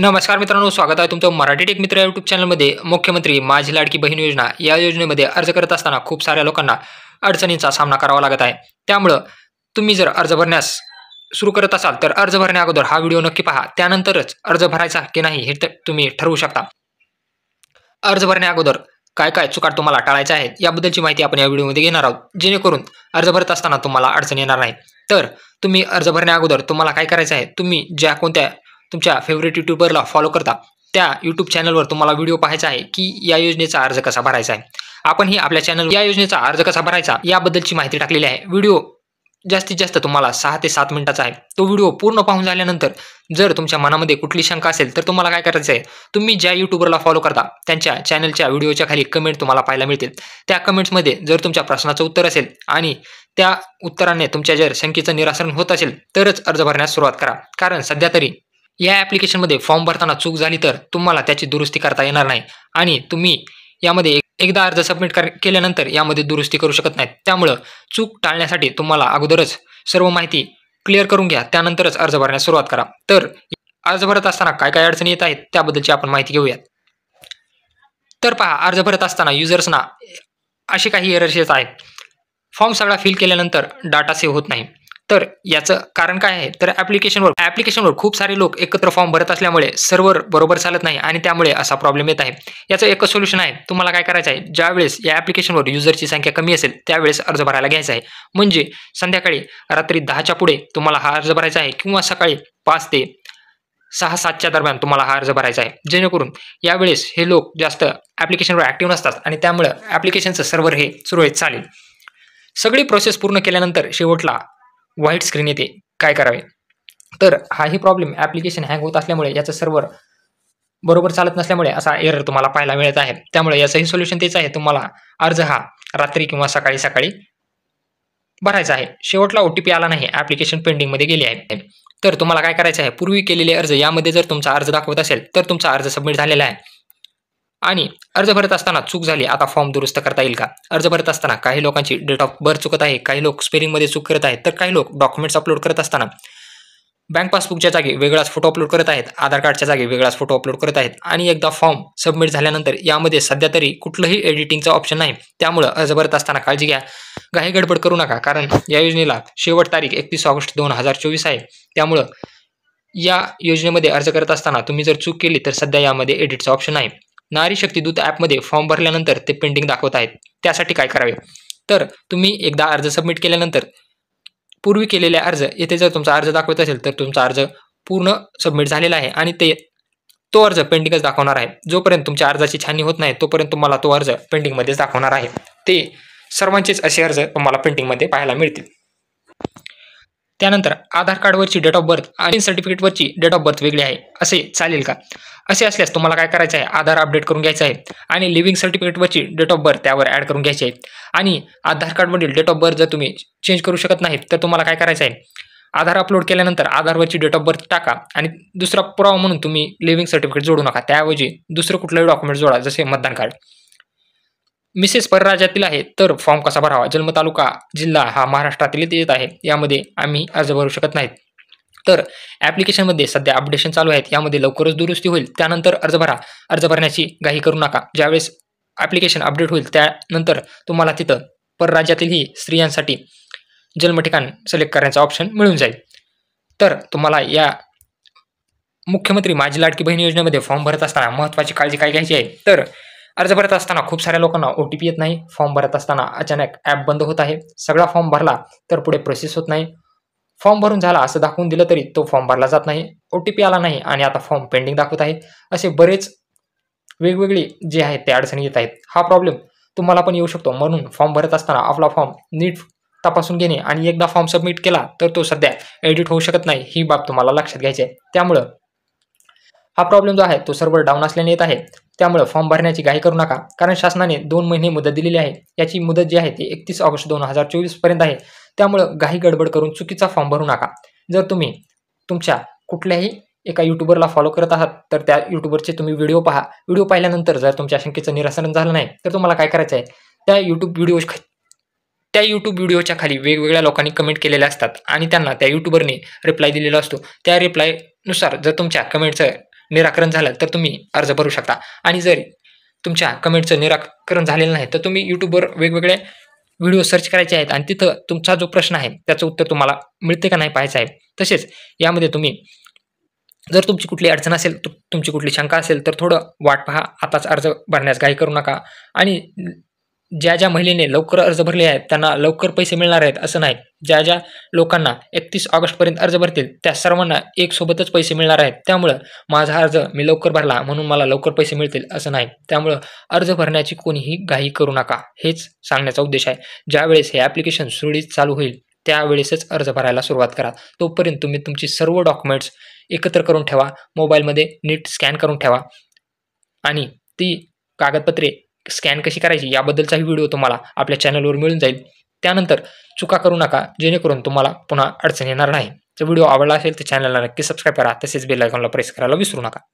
नमस्कार मित्रांनो स्वागत आहे तुमचं मराठी टेक मित्र यूट्यूब चॅनलमध्ये मुख्यमंत्री माझी लाडकी बहीण योजना या योजनेमध्ये अर्ज करत असताना खूप साऱ्या लोकांना अडचणींचा सामना करावा लागत आहे त्यामुळं तुम्ही जर अर्ज भरण्यास सुरू करत असाल तर अर्ज भरण्या अगोदर हा व्हिडिओ नक्की पहा त्यानंतरच अर्ज भरायचा की नाही हे तुम्ही ठरवू शकता अर्ज भरण्या अगोदर काय काय चुकार तुम्हाला टाळायच्या आहेत याबद्दलची माहिती आपण या व्हिडिओमध्ये घेणार आहोत जेणेकरून अर्ज भरत असताना तुम्हाला अडचण येणार नाही तर तुम्ही अर्ज भरण्या अगोदर तुम्हाला काय करायचं आहे तुम्ही ज्या कोणत्या तुमच्या फेवरेट युट्यूबरला फॉलो करता त्या यूट्यूब चॅनलवर तुम्हाला व्हिडिओ पाहायचा आहे की या योजनेचा अर्ज कसा भरायचा आहे आपण ही आपल्या चॅनल या योजनेचा अर्ज कसा भरायचा याबद्दलची माहिती टाकलेली आहे व्हिडिओ जास्तीत जास्त तुम्हाला सहा ते सात मिनिटाचा आहे तो व्हिडिओ पूर्ण पाहून झाल्यानंतर जर तुमच्या मनामध्ये कुठली शंका असेल तर तुम्हाला काय करायचं आहे तुम्ही ज्या युट्यूबरला फॉलो करता त्यांच्या चॅनलच्या व्हिडिओच्या खाली कमेंट तुम्हाला पाहायला मिळतील त्या कमेंट्समध्ये जर तुमच्या प्रश्नाचं उत्तर असेल आणि त्या उत्तराने तुमच्या जर शंकेचं निरासरण होत असेल तरच अर्ज भरण्यास सुरुवात करा कारण सध्या तरी या ॲप्लिकेशनमध्ये फॉर्म भरताना चूक झाली तर तुम्हाला त्याची दुरुस्ती करता येणार नाही आणि तुम्ही यामध्ये एकदा अर्ज सबमिट कर केल्यानंतर यामध्ये दुरुस्ती करू शकत नाही त्यामुळं चूक टाळण्यासाठी तुम्हाला अगोदरच सर्व माहिती क्लिअर करून घ्या त्यानंतरच अर्ज भरण्यास सुरुवात करा तर अर्ज भरत असताना काय काय अडचणी येत आहेत त्याबद्दलची आपण माहिती घेऊयात तर पहा अर्ज भरत असताना युजर्सना अशी काही एरर्स येत आहेत फॉर्म सगळा फिल केल्यानंतर डाटा सेव्ह होत नाही तर याचं कारण काय आहे तर ऍप्लिकेशनवर ऍप्लिकेशनवर खूप सारे लोक एकत्र फॉर्म भरत असल्यामुळे सर्व्हर बरोबर चालत नाही आणि त्यामुळे असा प्रॉब्लेम येत आहे याचं एकच सोल्युशन आहे तुम्हाला काय करायचं आहे ज्यावेळेस या ॲप्लिकेशनवर युजरची संख्या कमी असेल त्यावेळेस अर्ज भरायला घ्यायचा आहे म्हणजे संध्याकाळी रात्री दहाच्या पुढे तुम्हाला हा अर्ज भरायचा आहे किंवा सकाळी पाच ते सहा सातच्या दरम्यान तुम्हाला हा अर्ज भरायचा आहे जेणेकरून यावेळेस हे लोक जास्त ॲप्लिकेशनवर ॲक्टिव्ह नसतात आणि त्यामुळे ॲप्लिकेशनचं सर्व्हर हे सुरळीत चालेल सगळी प्रोसेस पूर्ण केल्यानंतर शेवटला व्हाईट स्क्रीन येते काय करावे तर हाही प्रॉब्लेम ॲप्लिकेशन हँग होत असल्यामुळे याचं सर्व्हर बरोबर चालत नसल्यामुळे असा एरर तुम्हाला पाहायला मिळत आहे त्यामुळे याचंही सोल्युशन तेच आहे तुम्हाला अर्ज हा रात्री किंवा सकाळी सकाळी भरायचा आहे शेवटला ओ टी पी आला नाही ॲप्लिकेशन पेंडिंगमध्ये गेली आहे तर तुम्हाला काय करायचं आहे पूर्वी केलेले अर्ज यामध्ये जर तुमचा अर्ज दाखवत असेल तर तुमचा अर्ज सबमिट झालेला आहे आणि अर्ज भरत असताना चूक झाली आता फॉर्म दुरुस्त करता येईल का अर्ज भरत असताना काही लोकांची डेट ऑफ बर्थ चुकत आहे काही लोक स्पेलिंगमध्ये चूक करत आहेत तर काही लोक डॉक्युमेंट्स अपलोड करत असताना बँक पासबुकच्या जागी वेगळाच फोटो अपलोड करत आहेत आधार कार्डच्या जागी वेगळाच फोटो अपलोड करत आहेत आणि एकदा फॉर्म सबमिट झाल्यानंतर यामध्ये सध्या तरी कुठलंही एडिटिंगचं ऑप्शन नाही त्यामुळं अर्ज भरत असताना काळजी घ्या काही गडबड करू नका कारण या योजनेला शेवट तारीख एकतीस ऑगस्ट दोन हजार चोवीस आहे त्यामुळं या योजनेमध्ये अर्ज करत असताना तुम्ही जर चूक केली तर सध्या यामध्ये एडिटचं ऑप्शन आहे नारी शक्ती दूत ॲपमध्ये फॉर्म भरल्यानंतर ते पेंडिंग दाखवत आहेत त्यासाठी काय करावे तर तुम्ही एकदा अर्ज सबमिट केल्यानंतर पूर्वी केलेले अर्ज येथे जर तुमचा अर्ज दाखवत असेल तर तुमचा अर्ज पूर्ण सबमिट झालेला आहे आणि ते तो अर्ज पेंडिंगच दाखवणार आहे जोपर्यंत तुमच्या अर्जाची छाननी होत नाही तोपर्यंत तुम्हाला तो अर्ज पेंडिंगमध्येच दाखवणार आहे ते सर्वांचेच असे अर्ज तुम्हाला पेंडिंगमध्ये पाहायला मिळतील त्यानंतर आधार कार्डवरची डेट ऑफ बर्थ आणि सर्टिफिकेटवरची डेट ऑफ बर्थ वेगळी आहे असे चालेल का असे असल्यास तुम्हाला काय करायचं आहे आधार अपडेट करून घ्यायचं आहे आणि लिव्हिंग सर्टिफिकेटवरची डेट ऑफ बर्थ त्यावर ॲड करून घ्यायची आहे आणि आधार कार्डमधील डेट ऑफ बर्थ जर तुम्ही चेंज करू शकत नाहीत तर तुम्हाला काय करायचं आहे आधार अपलोड केल्यानंतर आधारवरची डेट ऑफ बर्थ टाका आणि दुसरा पुरावा म्हणून तुम्ही लिव्हिंग सर्टिफिकेट जोडू नका त्याऐवजी दुसरं कुठलंही डॉक्युमेंट जोडा जसे मतदान कार्ड मिसेस परराज्यातील आहे तर फॉर्म कसा भरावा जन्म तालुका जिल्हा हा महाराष्ट्रातील येत आहे यामध्ये आम्ही अर्ज भरू शकत नाहीत तर ॲप्लिकेशनमध्ये सध्या अपडेशन चालू आहेत यामध्ये लवकरच दुरुस्ती होईल त्यानंतर अर्ज भरा अर्ज भरण्याची घाई करू नका ज्यावेळेस ॲप्लिकेशन अपडेट होईल त्यानंतर तुम्हाला तिथं परराज्यातीलही स्त्रियांसाठी जन्मठिकाण सिलेक्ट करण्याचा ऑप्शन मिळून जाईल तर तुम्हाला या मुख्यमंत्री माझी लाडकी बहीण योजनेमध्ये फॉर्म भरत असताना महत्त्वाची काळजी काय घ्यायची आहे तर अर्ज भरत असताना खूप साऱ्या लोकांना ओ टी पी येत नाही फॉर्म भरत असताना अचानक ॲप बंद होत आहे सगळा फॉर्म भरला तर पुढे प्रोसेस होत नाही फॉर्म भरून झाला असं दाखवून दिलं तरी तो फॉर्म भरला जात नाही ओ टी पी आला नाही आणि आता फॉर्म पेंडिंग दाखवत आहे असे बरेच वेगवेगळे जे आहेत ते अडचणी येत आहेत हा प्रॉब्लेम तुम्हाला पण येऊ शकतो म्हणून फॉर्म भरत असताना आपला फॉर्म नीट तपासून घेणे आणि एकदा फॉर्म सबमिट केला तर तो सध्या एडिट होऊ शकत नाही ही बाब तुम्हाला लक्षात घ्यायची आहे त्यामुळं हा प्रॉब्लेम जो आहे तो सर्व्हर डाऊन असल्याने येत आहे त्यामुळे फॉर्म भरण्याची घाई करू नका कारण शासनाने दोन महिने मुदत दिलेली आहे याची मुदत जी आहे ती एकतीस ऑगस्ट दोन हजार आहे त्यामुळं घाई गडबड करून चुकीचा फॉर्म भरू नका जर तुम्ही तुमच्या कुठल्याही एका युट्यूबरला फॉलो करत आहात तर त्या युट्यूबरचे तुम्ही व्हिडिओ पहा व्हिडिओ पाहिल्यानंतर जर तुमच्या शंकेचं निरासरण झालं नाही तर तुम्हाला काय करायचं आहे त्या यूट्यूब व्हिडिओ त्या यूट्यूब व्हिडिओच्या खाली वेगवेगळ्या लोकांनी कमेंट केलेल्या असतात आणि त्यांना त्या यूट्यूबरने रिप्लाय दिलेला असतो त्या रिप्लायनुसार जर तुमच्या कमेंटचं निराकरण झालं तर तुम्ही अर्ज भरू शकता आणि जर तुमच्या कमेंटचं निराकरण झालेलं नाही तर तुम्ही यूट्यूबवर वेगवेगळ्या व्हिडिओ सर्च करायचे आहेत आणि तिथं तुमचा जो प्रश्न आहे त्याचं उत्तर तुम्हाला मिळते का नाही पाहायचं आहे तसेच यामध्ये तुम्ही जर तुमची कुठली अडचण असेल तुमची कुठली शंका असेल तर थोडं वाट पहा आताच अर्ज भरण्यास घाई करू नका आणि ज्या ज्या महिलेने लवकर अर्ज भरले आहेत त्यांना लवकर पैसे मिळणार आहेत असं नाही ज्या ज्या लोकांना एकतीस ऑगस्टपर्यंत अर्ज भरतील त्या सर्वांना एकसोबतच पैसे मिळणार आहेत त्यामुळं माझा अर्ज मी लवकर भरला म्हणून मला लवकर पैसे मिळतील असं नाही त्यामुळं अर्ज भरण्याची कोणीही घाई करू नका हेच सांगण्याचा उद्देश आहे ज्यावेळेस हे ॲप्लिकेशन सुरळीत चालू होईल त्यावेळेसच अर्ज भरायला सुरुवात करा तोपर्यंत तुम्ही तुमची सर्व डॉक्युमेंट्स एकत्र करून ठेवा मोबाईलमध्ये नीट स्कॅन करून ठेवा आणि ती कागदपत्रे स्कॅन कशी करायची याबद्दलचाही व्हिडिओ तुम्हाला आपल्या चॅनलवर मिळून जाईल त्यानंतर चुका करू नका जेणेकरून तुम्हाला पुन्हा अडचण येणार नाही जर व्हिडिओ आवडला असेल तर चॅनलला नक्की सबस्क्राईब करा तसेच बेल आयकॉनला प्रेस करायला विसरू नका